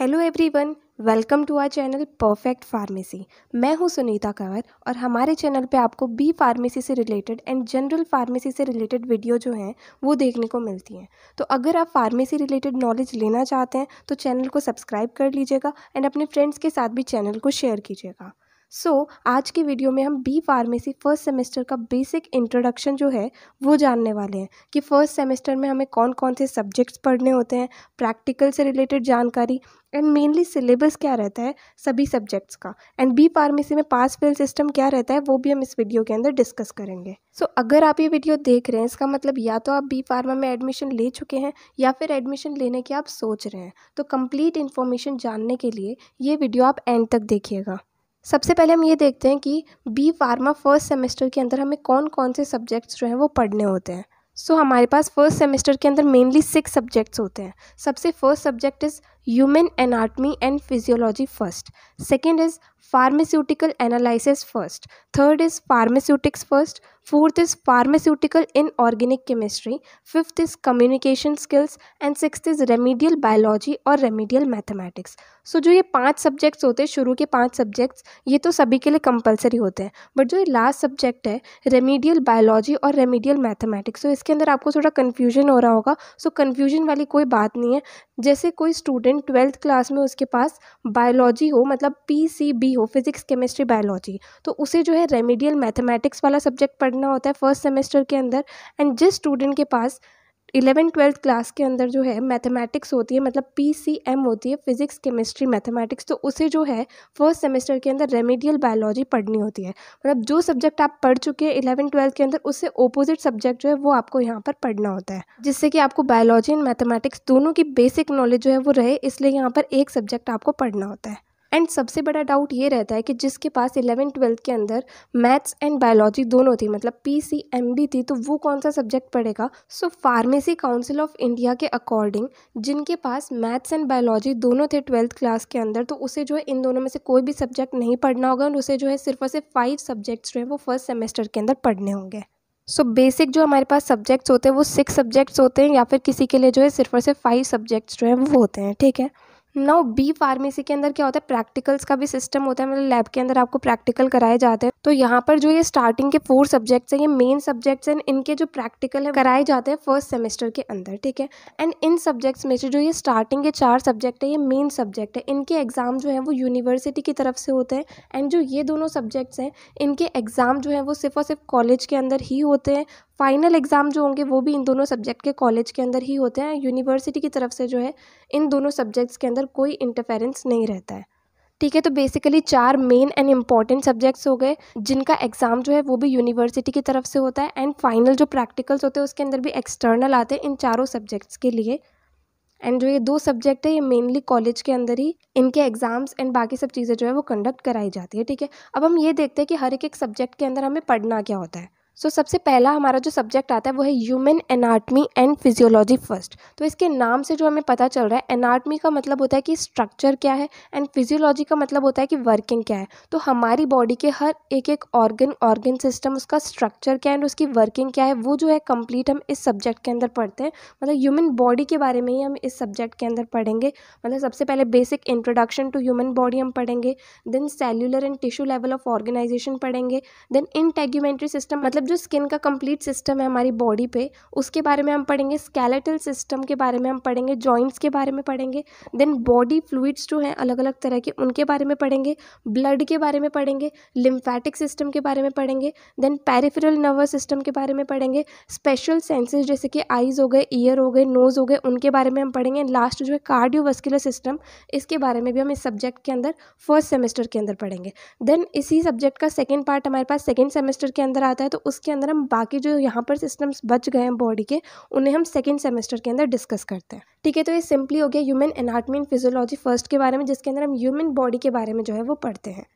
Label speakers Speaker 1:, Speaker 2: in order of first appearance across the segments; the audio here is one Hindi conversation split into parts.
Speaker 1: hello everyone welcome to our channel perfect pharmacy मैं हूं सुनीता कंवर और हमारे चैनल पे आपको बी फार्मेसी से रिलेटेड एंड जनरल फार्मेसी से रिलेटेड वीडियो जो हैं वो देखने को मिलती हैं तो अगर आप फार्मेसी रिलेटेड नॉलेज लेना चाहते हैं तो चैनल को सब्सक्राइब कर लीजिएगा एंड अपने फ्रेंड्स के साथ भी चैनल को शेयर कीजिएगा सो so, आज की वीडियो में हम बी फार्मेसी फर्स्ट सेमेस्टर का बेसिक इंट्रोडक्शन जो है वो जानने वाले हैं कि फ़र्स्ट सेमेस्टर में हमें कौन कौन से सब्जेक्ट्स पढ़ने होते हैं प्रैक्टिकल से रिलेटेड जानकारी एंड मेनली सिलेबस क्या रहता है सभी सब्जेक्ट्स का एंड बी फार्मेसी में पास फेल सिस्टम क्या रहता है वो भी हम इस वीडियो के अंदर डिस्कस करेंगे सो so, अगर आप ये वीडियो देख रहे हैं इसका मतलब या तो आप बी फार्मा में एडमिशन ले चुके हैं या फिर एडमिशन लेने की आप सोच रहे हैं तो कंप्लीट इन्फॉर्मेशन जानने के लिए ये वीडियो आप एंड तक देखिएगा सबसे पहले हम ये देखते हैं कि बी फार्मा फर्स्ट सेमेस्टर के अंदर हमें कौन कौन से सब्जेक्ट्स जो हैं वो पढ़ने होते हैं सो so, हमारे पास फर्स्ट सेमेस्टर के अंदर मेनली सिक्स सब्जेक्ट्स होते हैं सबसे first subject is human anatomy and physiology first second is pharmaceutical analysis first third is pharmaceutics first fourth is pharmaceutical inorganic chemistry fifth is communication skills and six is remedial biology और रेमिडियल मैथमेटिक्स सो जो ये पांच सब्जेक्ट्स होते हैं शुरू के पांच सब्जेक्ट्स ये तो सभी के लिए कंपलसरी होते हैं बट जो ये लास्ट सब्जेक्ट है रेमिडियल बायोलॉजी और रेमिडियल मैथमेटिक्स सो इसके अंदर आपको थोड़ा कन्फ्यूजन हो रहा होगा सो so कन्फ्यूजन वाली कोई बात नहीं है जैसे कोई स्टूडेंट इवन ट्वेल्थ क्लास में उसके पास बायोलॉजी हो मतलब पीसीबी हो फिजिक्स केमिस्ट्री बायोलॉजी तो उसे जो है रेमेडियल मैथमेटिक्स वाला सब्जेक्ट पढ़ना होता है फर्स्ट सेमेस्टर के अंदर एंड जिस स्टूडेंट के पास इलेवन ट्वेल्थ क्लास के अंदर जो है मैथमेटिक्स होती है मतलब पी सी एम होती है फिजिक्स केमिस्ट्री मैथमेटिक्स तो उसे जो है फर्स्ट सेमेस्टर के अंदर रेमेडियल बायोलॉजी पढ़नी होती है मतलब जो सब्जेक्ट आप पढ़ चुके हैं इलेवन ट्वेल्थ के अंदर उससे ओपोजिट सब्जेक्ट जो है वो आपको यहाँ पर पढ़ना होता है जिससे कि आपको बायोलॉजी एंड मैथमेटिक्स दोनों की बेसिक नॉलेज जो है वो रहे इसलिए यहाँ पर एक सब्जेक्ट आपको पढ़ना होता है एंड सबसे बड़ा डाउट ये रहता है कि जिसके पास इलेवन ट्वेल्थ के अंदर मैथ्स एंड बायोलॉजी दोनों थी मतलब पी सी एम बी थी तो वो कौन सा सब्जेक्ट पढ़ेगा so pharmacy council of India के अकॉर्डिंग जिनके पास मैथ्स एंड बायोलॉजी दोनों थे ट्वेल्थ क्लास के अंदर तो उसे जो है इन दोनों में से कोई भी सब्जेक्ट नहीं पढ़ना होगा और उसे जो है सिर्फ और सिर्फ फाइव सब्जेक्ट्स जो है वो फर्स्ट सेमेस्टर के अंदर पढ़ने होंगे सो so बेसिक जो हमारे पास सब्जेक्ट्स होते हैं वो सिक्स सब्जेक्ट्स होते हैं या फिर किसी के लिए जो है सिर्फ और सिर्फ फाइव सब्जेक्ट्स जो हैं वो होते हैं ठीक है नाउ बी फार्मेसी के अंदर क्या होता है प्रैक्टिकल्स का भी सिस्टम होता है मतलब लैब के अंदर आपको प्रैक्टिकल कराए जाते हैं तो यहाँ पर जो ये स्टार्टिंग के फोर सब्जेक्ट्स हैं ये मेन सब्जेक्ट्स हैं इनके जो प्रैक्टिकल है कराए जाते हैं फर्स्ट सेमेस्टर के अंदर ठीक है एंड इन सब्जेक्ट्स में से जो ये स्टार्टिंग के चार सब्जेक्ट है ये मेन सब्जेक्ट है इनके एग्ज़ाम जो है वो यूनिवर्सिटी की तरफ से होते हैं एंड जो ये दोनों सब्जेक्ट्स हैं इनके एग्ज़ाम जो है वो सिर्फ और सिर्फ कॉलेज के अंदर ही होते हैं फाइनल एग्ज़ाम जो होंगे वो भी इन दोनों सब्जेक्ट के कॉलेज के अंदर ही होते हैं यूनिवर्सिटी की तरफ से जो है इन दोनों सब्जेक्ट्स के अंदर कोई इंटरफेरेंस नहीं रहता है ठीक है तो बेसिकली चार मेन एंड इम्पॉर्टेंट सब्जेक्ट्स हो गए जिनका एग्ज़ाम जो है वो भी यूनिवर्सिटी की तरफ से होता है एंड फाइनल जो प्रैक्टिकल्स होते हैं उसके अंदर भी एक्सटर्नल आते हैं इन चारों सब्जेक्ट्स के लिए एंड जो ये दो सब्जेक्ट है ये मेनली कॉलेज के अंदर ही इनके एग्ज़ाम्स एंड बाकी सब चीज़ें जो है वो कंडक्ट कराई जाती है ठीक है अब हम ये देखते हैं कि हर एक एक सब्जेक्ट के अंदर हमें पढ़ना क्या होता है सो so, सबसे पहला हमारा जो सब्जेक्ट आता है वो है human anatomy and physiology first तो इसके नाम से जो हमें पता चल रहा है एनाटमी का मतलब होता है कि स्ट्रक्चर क्या है एंड फिजियोलॉजी का मतलब होता है कि वर्किंग क्या है तो हमारी बॉडी के हर एक एक ऑर्गन ऑर्गन सिस्टम उसका स्ट्रक्चर क्या है एंड उसकी वर्किंग क्या है वो जो है कम्प्लीट हम इस सब्जेक्ट के अंदर पढ़ते हैं मतलब ह्यूमन बॉडी के बारे में ही हम इस सब्जेक्ट के अंदर पढ़ेंगे मतलब सबसे पहले basic introduction to human body हम पढ़ेंगे then cellular and tissue level of organization पढ़ेंगे देन इंटेग्यूमेंट्री सिस्टम मतलब जो स्किन का कंप्लीट सिस्टम है हमारी बॉडी पे उसके बारे में हम पढ़ेंगे स्केलेटल सिस्टम के बारे में हम पढ़ेंगे जॉइंट्स के बारे में पढ़ेंगे देन बॉडी फ्लूइड्स जो हैं अलग अलग तरह के उनके बारे में पढ़ेंगे ब्लड के बारे में पढ़ेंगे लिम्फैटिक सिस्टम के बारे में पढ़ेंगे देन पेरिफेरल नर्वस सिस्टम के बारे में पढ़ेंगे स्पेशल सेंसेस जैसे कि आइज हो गए ईयर हो गए नोज़ हो गए उनके बारे में हम पढ़ेंगे लास्ट जो है कार्डियोवस्कुलर सिस्टम इसके बारे में भी हम इस सब्जेक्ट के अंदर फर्स्ट सेमेस्टर के अंदर पढ़ेंगे देन इसी सब्जेक्ट का सेकेंड पार्ट हमारे पास सेकेंड सेमेस्टर के अंदर आता है तो उस उसके अंदर हम बाकी जो यहाँ पर सिस्टम्स बच गए हैं बॉडी के उन्हें हम सेकेंड सेमेस्टर के अंदर डिस्कस करते हैं ठीक है तो ये सिंपली हो गया human anatomy and physiology first के बारे में जिसके अंदर हम ह्यूमन बॉडी के बारे में जो है वो पढ़ते हैं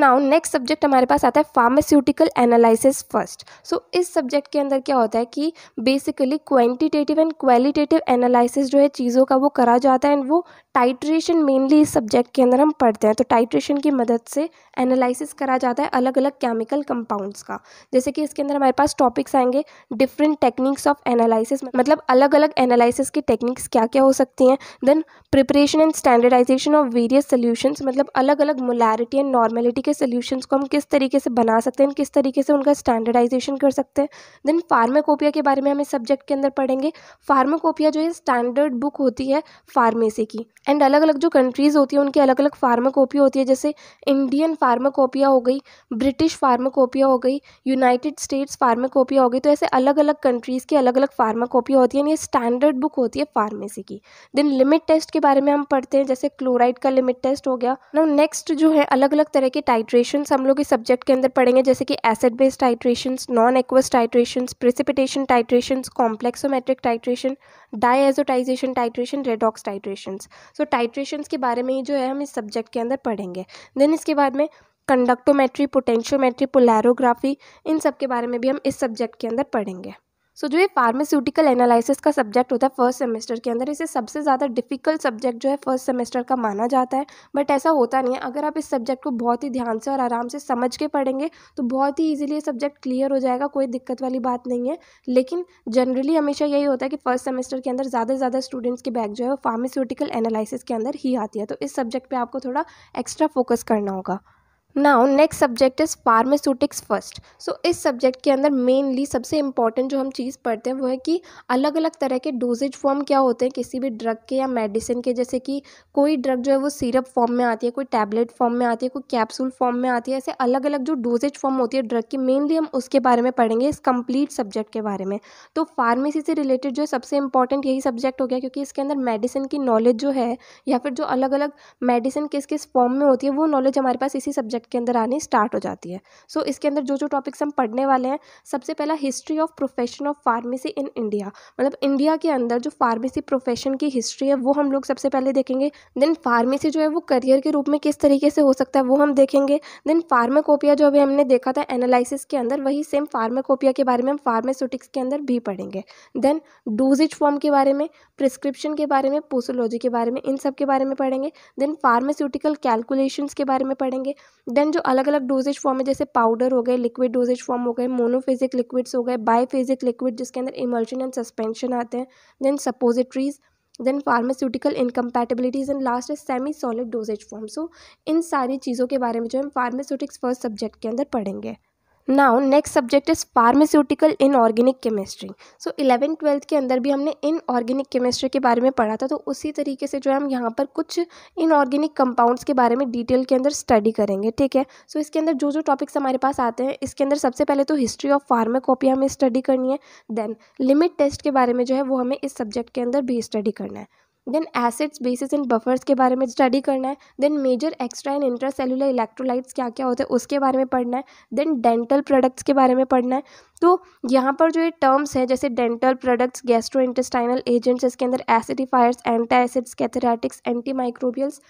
Speaker 1: नाउ नेक्स्ट सब्जेक्ट हमारे पास आता है फार्मास्यूटिकल एनालिसिस फर्स्ट सो इस सब्जेक्ट के अंदर क्या होता है कि basically quantitative and qualitative analysis जो है चीज़ों का वो करा जाता है एंड वो टाइट्रेशन मेनली इस सब्जेक्ट के अंदर हम पढ़ते हैं तो टाइट्रेशन की मदद से एनालिसिस करा जाता है अलग अलग केमिकल कंपाउंड्स का जैसे कि इसके अंदर हमारे पास टॉपिक्स आएंगे डिफरेंट टेक्निक्स ऑफ एनालिसिस मतलब अलग अलग एनालिसिस की टेक्निक्स क्या क्या हो सकती हैं then preparation and standardization of various solutions मतलब अलग अलग मोलैरिटी एंड नॉर्मेलिटी के सोल्यूशंस को हम किस तरीके से बना सकते हैं किस तरीके से उनका स्टैंडर्डाइजेशन कर सकते हैं देन फार्माकोपिया के बारे में हम इस सब्जेक्ट के अंदर पढ़ेंगे फार्माकोपिया जो है स्टैंडर्ड बुक होती है फार्मेसी की एंड अलग अलग जो कंट्रीज़ होती हैं उनकी अलग अलग फार्माकोपिया होती है जैसे इंडियन फार्माकोपिया हो गई ब्रिटिश फार्माकोपिया हो गई यूनाइटेड स्टेट्स फार्माकोपिया हो गई तो ऐसे अलग अलग कंट्रीज़ की अलग अलग फार्माकोपिया होती है ये स्टैंडर्ड बुक होती है फार्मेसी की देन लिमिट टेस्ट के बारे में हम पढ़ते हैं जैसे क्लोराइड का लिमिट टेस्ट हो गया ना नेक्स्ट जो है अलग अलग तरह के टाइट्रेशन हम लोग इस सब्जेक्ट के अंदर पढ़ेंगे जैसे कि acid based titration non aqueous titration precipitation titration complexometric titration diazotization titration redox titration so titrations के बारे में ही जो है हम इस सब्जेक्ट के अंदर पढ़ेंगे देन इसके बाद में कंडक्टोमेट्री पोटेंशियोमेट्री पोलैरोग्राफी इन सब के बारे में भी हम इस सब्जेक्ट के अंदर पढ़ेंगे सो so, जो ये फार्मास्यूटिकल एनालिसिस का सब्जेक्ट होता है फर्स्ट सेमेस्टर के अंदर इसे सबसे ज़्यादा डिफिकल्ट सब्जेक्ट जो है फर्स्ट सेमेस्टर का माना जाता है बट ऐसा होता नहीं है अगर आप इस सब्जेक्ट को बहुत ही ध्यान से और आराम से समझ के पढ़ेंगे तो बहुत ही ईजिली ये सब्जेक्ट क्लियर हो जाएगा कोई दिक्कत वाली बात नहीं है लेकिन जनरली हमेशा यही होता है कि फर्स्ट सेमेस्टर के अंदर ज़्यादा से ज़्यादा स्टूडेंट्स की बैग जो है वो फार्मास्यूटिकल एनालिसिस के अंदर ही आती है तो इस सब्जेक्ट पर आपको थोड़ा एक्स्ट्रा फोकस करना होगा now next subject is pharmaceutics first so इस सब्जेक्ट के अंदर मेनली सबसे इम्पॉर्टेंट जो हम चीज़ पढ़ते हैं वो है कि अलग अलग तरह के डोजेज फॉर्म क्या होते हैं किसी भी ड्रग के या मेडिसिन के जैसे कि कोई ड्रग जो है वो सिरप फॉर्म में आती है कोई टैबलेट फॉर्म में आती है कोई कैप्सूल फॉर्म में आती है ऐसे अलग अलग जो डोजेज फॉर्म होती है ड्रग की मेनली हम उसके बारे में पढ़ेंगे इस कम्प्लीट सब्जेक्ट के बारे में तो फार्मेसी से रिलेटेड जो है सबसे इम्पॉर्टेंट यही सब्जेक्ट हो गया क्योंकि इसके अंदर मेडिसिन की नॉलेज जो है या फिर जो अलग अलग मेडिसिन किस किस फॉर्म में होती है वो नॉलेज हमारे पास इसी सब्जेक्ट सब्जेक्ट के अंदर आनी स्टार्ट हो जाती है सो so, इसके अंदर जो जो टॉपिक्स हम पढ़ने वाले हैं सबसे पहला history of profession of pharmacy in India मतलब इंडिया के अंदर जो फार्मेसी प्रोफेशन की हिस्ट्री है वो हम लोग सबसे पहले देखेंगे देन फार्मेसी जो है वो करियर के रूप में किस तरीके से हो सकता है वो हम देखेंगे देन फार्माकोपिया जो अभी हमने देखा था एनालिसिस के अंदर वही सेम फार्माकोपिया के बारे में हम फार्मास्यूटिक्स के अंदर भी पढ़ेंगे देन डोजेज फॉर्म के बारे में प्रिस्क्रिप्शन के बारे में पोसोलॉजी के बारे में इन सब के बारे में पढ़ेंगे देन फार्मास्यूटिकल कैलकुलेशंस के बारे में पढ़ेंगे देन जो अलग अलग डोजेज फॉर्म है जैसे पाउडर हो गए लिक्विड डोजेज फॉर्म हो गए मोनोफेजिक लिक्विड्स हो गए बाईफेजिक लिक्विड जिसके अंदर इमर्जन एंड सस्पेंशन आते हैं then suppositories then pharmaceutical incompatibilities and last है semi solid dosage form so इन सारी चीज़ों के बारे में जो हम फार्मास्यूटिक्स फर्स्ट सब्जेक्ट के अंदर पढ़ेंगे now next subject is pharmaceutical inorganic chemistry so eleven twelfth के अंदर भी हमने इन ऑर्गेनिक केमिस्ट्री के बारे में पढ़ा था तो उसी तरीके से जो है हम यहाँ पर कुछ इन ऑर्गेनिक कंपाउंड्स के बारे में डिटेल के अंदर स्टडी करेंगे ठीक है सो so, इसके अंदर जो जो टॉपिक्स हमारे पास आते हैं इसके अंदर सबसे पहले तो हिस्ट्री ऑफ फार्माकोपिया हमें स्टडी करनी है देन लिमिट टेस्ट के बारे में जो है वो हमें इस सब्जेक्ट के अंदर भी स्टडी करना है then acids bases and buffers के बारे में स्टडी करना है then major extra and intracellular electrolytes क्या क्या होते हैं उसके बारे में पढ़ना है देन डेंटल प्रोडक्ट्स के बारे में पढ़ना है तो यहाँ पर जो ये टर्म्स हैं जैसे dental products gastrointestinal agents इसके अंदर acidifiers antacids cathartics antimicrobials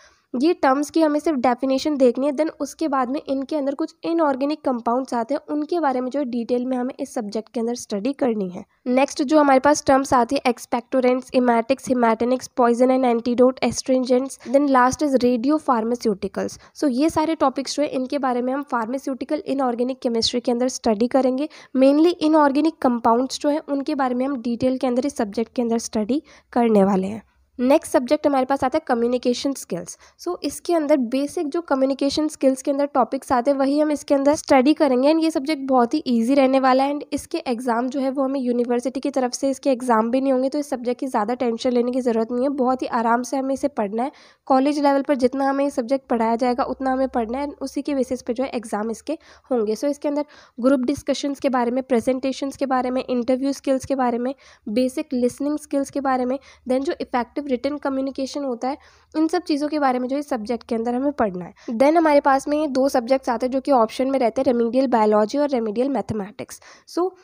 Speaker 1: ये टर्म्स की हमें सिर्फ डेफिनेशन देखनी है देन उसके बाद में इनके अंदर कुछ इनऑर्गेनिक कंपाउंड्स आते हैं उनके बारे में जो है डिटेल में हमें इस सब्जेक्ट के अंदर स्टडी करनी है नेक्स्ट जो हमारे पास टर्म्स आते हैं expectorants emetics haematinics poison and antidote astringents then last is radiopharmaceuticals so ये सारे टॉपिक्स जो है इनके बारे में हम फार्मास्यूटिकल इनऑर्गेनिक केमिस्ट्री के अंदर स्टडी करेंगे मेनली इनऑर्गेनिक कंपाउंड्स जो है उनके बारे में हम डिटेल के अंदर इस सब्जेक्ट के अंदर स्टडी करने वाले हैं नेक्स्ट सब्जेक्ट हमारे पास आता है कम्युनिकेशन स्किल्स सो इसके अंदर बेसिक जो कम्युनिकेशन स्किल्स के अंदर टॉपिक्स आते हैं वही हम इसके अंदर स्टडी करेंगे एंड ये सब्जेक्ट बहुत ही ईजी रहने वाला है एंड इसके एग्जाम जो है वो हमें यूनिवर्सिटी की तरफ से इसके एग्जाम भी नहीं होंगे तो इस सब्जेक्ट की ज़्यादा टेंशन लेने की ज़रूरत नहीं है बहुत ही आराम से हमें इसे पढ़ना है कॉलेज लेवल पर जितना हमें सब्जेक्ट पढ़ाया जाएगा उतना हमें पढ़ना है उसी के बेसिस पर जो है एग्जाम इसके होंगे सो so, इसके अंदर ग्रुप डिस्कशंस के बारे में प्रेजेंटेशन के बारे में इंटरव्यू स्किल्स के बारे में बेसिक लिसनिंग स्किल्स के बारे में देन जो इफेक्टिव रिटर्न मतलब कम्युनिकेशन होता है इन सब चीज़ों के बारे में जो इस सब्जेक्ट के अंदर हमें पढ़ना है देन हमारे पास में दो सब्जेक्ट्स आते हैं जो कि ऑप्शन में रहते हैं रेमिडियल बायोलॉजी और रेमिडियल मैथमेटिक्स सो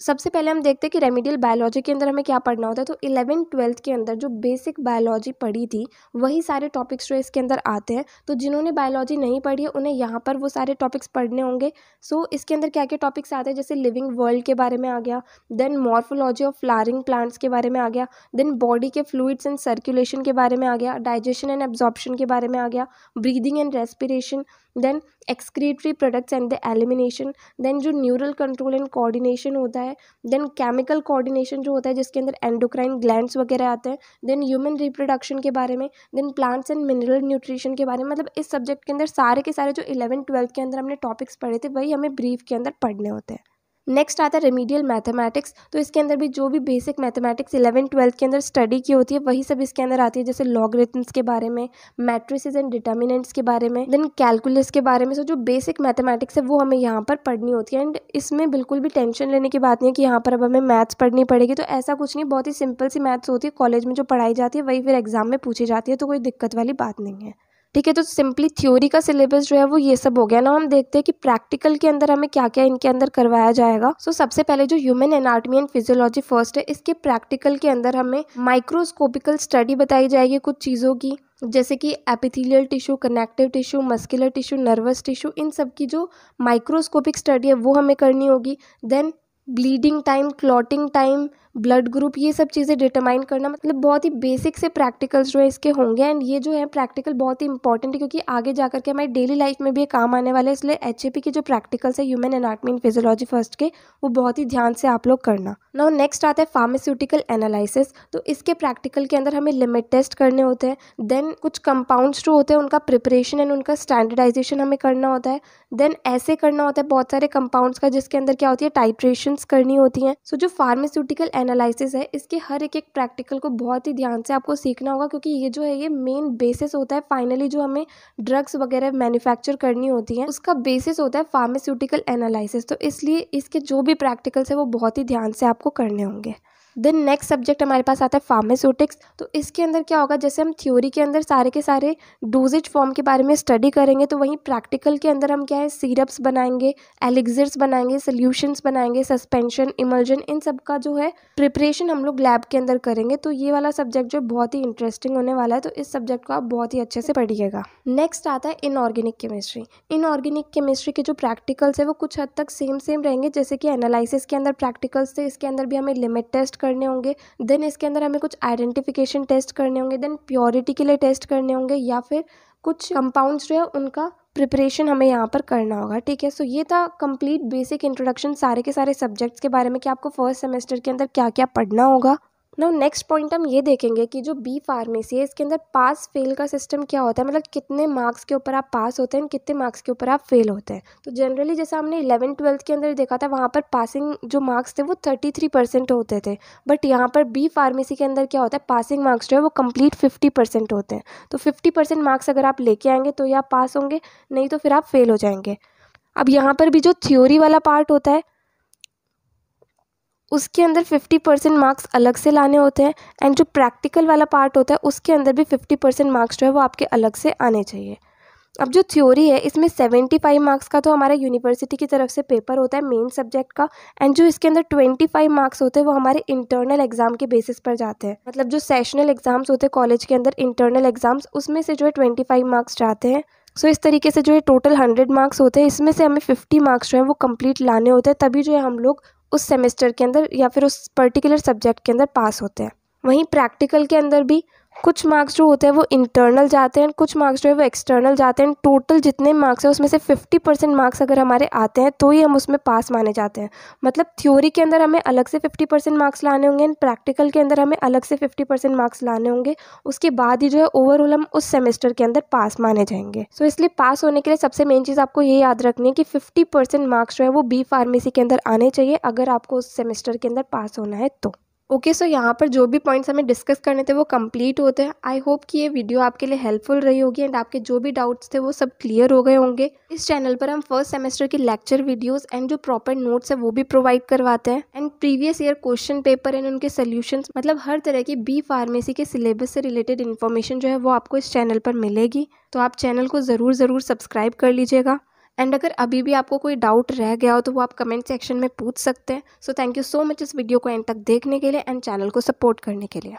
Speaker 1: सबसे पहले हम देखते हैं कि रेमिडियल बायोलॉजी के अंदर हमें क्या पढ़ना होता है तो इलेवन ट्वेल्थ के अंदर जो बेसिक बायोलॉजी पढ़ी थी वही सारे टॉपिक्स जो इसके अंदर आते हैं तो जिन्होंने बायोलॉजी नहीं पढ़ी है उन्हें यहाँ पर वो सारे टॉपिक्स पढ़ने होंगे सो so, इसके अंदर क्या क्या टॉपिक्स आते हैं जैसे लिविंग वर्ल्ड के बारे में आ गया then morphology of flowering plants के बारे में आ गया देन बॉडी के फ्लूड्स एंड सर्कुलेशन के बारे में आ गया डाइजेशन एंड एब्जॉर्प्शन के बारे में आ गया breathing and respiration then excretory products and the elimination then जो न्यूरल कंट्रोल एंड कोऑर्डिनेशन होता है देन केमिकल कोऑर्डिनेशन जो होता है जिसके अंदर एंडोक्राइन ग्लैंड्स वगैरह आते हैं देन ह्यूमन रिप्रोडक्शन के बारे में then plants and mineral nutrition के बारे में मतलब इस सब्जेक्ट के अंदर सारे के सारे जो इलेवन ट्वेल्थ के अंदर हमने टॉपिक्स पढ़े थे वही हमें ब्रीफ के अंदर पढ़ने होते हैं नेक्स्ट आता है रेमिडियल मैथमेटिक्स तो इसके अंदर भी जो भी बेसिक मैथमेटिक्स इलेवन ट्वेल्थ के अंदर स्टडी की होती है वही सब इसके अंदर आती है जैसे लॉगरिथम्स के बारे में मैट्रिस एंड डिटर्मिनेंट्स के बारे में देन कैलकुलस के बारे में सो जो बेसिक मैथमेटिक्स है वो हमें यहाँ पर पढ़नी होती है एंड इसमें बिल्कुल भी टेंशन लेने की बात नहीं है कि यहाँ पर अब हमें मैथ्स पढ़नी पड़ेगी तो ऐसा कुछ नहीं बहुत ही सिंपल सी मैथ्स होती है कॉलेज में जो पढ़ाई जाती है वही फिर एग्जाम में पूछी जाती है तो कोई दिक्कत वाली बात नहीं है ठीक है तो सिंपली थ्योरी का सिलेबस जो है वो ये सब हो गया ना हम देखते हैं कि प्रैक्टिकल के अंदर हमें क्या क्या इनके अंदर करवाया जाएगा सो so, सबसे पहले जो human anatomy and physiology first है इसके प्रैक्टिकल के अंदर हमें माइक्रोस्कोपिकल स्टडी बताई जाएगी कुछ चीज़ों की जैसे कि epithelial tissue connective tissue muscular tissue nervous tissue इन सब की जो माइक्रोस्कोपिक स्टडी है वो हमें करनी होगी then bleeding time clotting time blood group ये सब चीज़ें डिटरमाइन करना मतलब बहुत ही बेसिक से प्रैक्टिकल्स जो है इसके होंगे एंड ये जो है प्रैक्टिकल बहुत ही इंपॉर्टेंट है क्योंकि आगे जा करके हमारी डेली लाइफ में भी काम आने वाले हैं इसलिए एच के जो प्रैक्टिकल्स है human anatomy and physiology first के वो बहुत ही ध्यान से आप लोग करना नाउ नेक्स्ट आता है फार्मास्यूटिकल एनालिसिस तो इसके प्रैक्टिकल के अंदर हमें लिमिट टेस्ट करने होते हैं देन कुछ कंपाउंड्स जो होते हैं उनका प्रिपरेशन एंड उनका स्टैंडर्डाइजेशन हमें करना होता है देन ऐसे करना होता है बहुत सारे कंपाउंड्स का जिसके अंदर क्या होती है टाइट्रेशन मेजरमेंट्स करनी होती हैं सो so, जो फार्मास्यूटिकल एनालिसिस है इसके हर एक एक प्रैक्टिकल को बहुत ही ध्यान से आपको सीखना होगा क्योंकि ये जो है ये मेन बेसिस होता है फाइनली जो हमें ड्रग्स वगैरह मैन्युफैक्चर करनी होती है उसका बेसिस होता है फार्मास्यूटिकल एनालिसिस तो इसलिए इसके जो भी प्रैक्टिकल्स है वो बहुत ही ध्यान से आपको करने होंगे देन नेक्स्ट सब्जेक्ट हमारे पास आता है फार्मास्यूटिक्स तो इसके अंदर क्या होगा जैसे हम थ्योरी के अंदर सारे के सारे डोजेज फॉर्म के बारे में स्टडी करेंगे तो वहीं प्रैक्टिकल के अंदर हम क्या है सीरप्स बनाएंगे एलिग्जर्स बनाएंगे सोल्यूशंस बनाएंगे सस्पेंशन इमर्जन इन सब का जो है प्रिपरेशन हम लोग लैब के अंदर करेंगे तो ये वाला सब्जेक्ट जो बहुत ही इंटरेस्टिंग होने वाला है तो इस सब्जेक्ट को आप बहुत ही अच्छे से पढ़िएगा नेक्स्ट आता है इनऑर्गेनिक केमिस्ट्री इनऑर्गेनिक केमिस्ट्री के जो प्रैक्टिकल्स है वो कुछ हद तक सेम सेम रहेंगे जैसे कि एनालिसिस के अंदर प्रैक्टिकल्स थे इसके अंदर भी हमें लिमिट टेस्ट करने होंगे देन इसके अंदर हमें कुछ आइडेंटिफिकेशन टेस्ट करने होंगे देन प्योरिटी के लिए टेस्ट करने होंगे या फिर कुछ कंपाउंड्स जो है उनका प्रिपरेशन हमें यहाँ पर करना होगा ठीक है सो so, ये था कंप्लीट बेसिक इंट्रोडक्शन सारे के सारे सब्जेक्ट्स के बारे में कि आपको फर्स्ट सेमेस्टर के अंदर क्या क्या पढ़ना होगा ना नेक्स्ट पॉइंट हम ये देखेंगे कि जो बी फार्मेसी है इसके अंदर पास फेल का सिस्टम क्या होता है मतलब कितने मार्क्स के ऊपर आप पास होते हैं कितने मार्क्स के ऊपर आप फेल होते हैं तो जनरली जैसा हमने इलेवन ट्वेल्थ के अंदर देखा था वहाँ पर पासिंग जो मार्क्स थे वो थर्टी थ्री परसेंट होते थे बट यहाँ पर बी फार्मेसी के अंदर क्या होता है पासिंग मार्क्स जो है वो कम्प्लीट फिफ्टी परसेंट होते हैं तो फिफ्टी परसेंट मार्क्स अगर आप लेके आएंगे तो या पास होंगे नहीं तो फिर आप फेल हो जाएंगे अब यहाँ पर भी जो थ्योरी वाला पार्ट होता है उसके अंदर फिफ्टी परसेंट मार्क्स अलग से लाने होते हैं एंड जो प्रैक्टिकल वाला पार्ट होता है उसके अंदर भी फिफ्टी परसेंट मार्क्स जो है वो आपके अलग से आने चाहिए अब जो थ्योरी है इसमें सेवेंटी फाइव मार्क्स का तो हमारा यूनिवर्सिटी की तरफ से पेपर होता है मेन सब्जेक्ट का एंड जो इसके अंदर ट्वेंटी फाइव मार्क्स होते हैं वो हमारे इंटरनल एग्जाम के बेसिस पर जाते हैं मतलब जो सेशनल एग्जाम्स होते हैं कॉलेज के अंदर इंटरनल एग्जाम्स उसमें से जो है ट्वेंटी फाइव मार्क्स जाते हैं सो so, इस तरीके से जो है टोटल हंड्रेड मार्क्स होते हैं इसमें से हमें फिफ्टी मार्क्स जो है वो कंप्लीट लाने होते हैं तभी जो है हम लोग उस सेमेस्टर के अंदर या फिर उस पर्टिकुलर सब्जेक्ट के अंदर पास होते हैं वहीं प्रैक्टिकल के अंदर भी कुछ मार्क्स जो होते हैं वो इंटरनल जाते हैं कुछ मार्क्स जो है वो एक्सटर्नल जाते हैं टोटल जितने मार्क्स हैं उसमें से फिफ्टी परसेंट मार्क्स अगर हमारे आते हैं तो ही हम उसमें पास माने जाते हैं मतलब थ्योरी के अंदर हमें अलग से फिफ्टी परसेंट मार्क्स लाने होंगे एंड प्रैक्टिकल के अंदर हमें अलग से फिफ्टी परसेंट मार्क्स लाने होंगे उसके बाद ही जो है ओवरऑल हम उस सेमेस्टर के अंदर पास माने जाएंगे सो so, इसलिए पास होने के लिए सबसे मेन चीज़ आपको ये याद रखनी है कि फिफ्टी मार्क्स जो है वो बी फार्मेसी के अंदर आने चाहिए अगर आपको उस सेमेस्टर के अंदर पास होना है तो ओके सो यहाँ पर जो भी पॉइंट्स हमें डिस्कस करने थे वो कंप्लीट होते हैं आई होप कि ये वीडियो आपके लिए हेल्पफुल रही होगी एंड आपके जो भी डाउट्स थे वो सब क्लियर हो गए होंगे इस चैनल पर हम फर्स्ट सेमेस्टर के लेक्चर वीडियोस एंड जो प्रॉपर नोट्स है वो भी प्रोवाइड करवाते हैं and previous year question paper and उनके सोल्यूशन मतलब हर तरह की बी फार्मेसी के सिलेबस से रिलेटेड इन्फॉर्मेशन जो है वो आपको इस चैनल पर मिलेगी तो आप चैनल को ज़रूर ज़रूर सब्सक्राइब कर लीजिएगा एंड अगर अभी भी आपको कोई डाउट रह गया हो तो वो आप कमेंट सेक्शन में पूछ सकते हैं so thank you so much इस वीडियो को एंड तक देखने के लिए एंड चैनल को सपोर्ट करने के लिए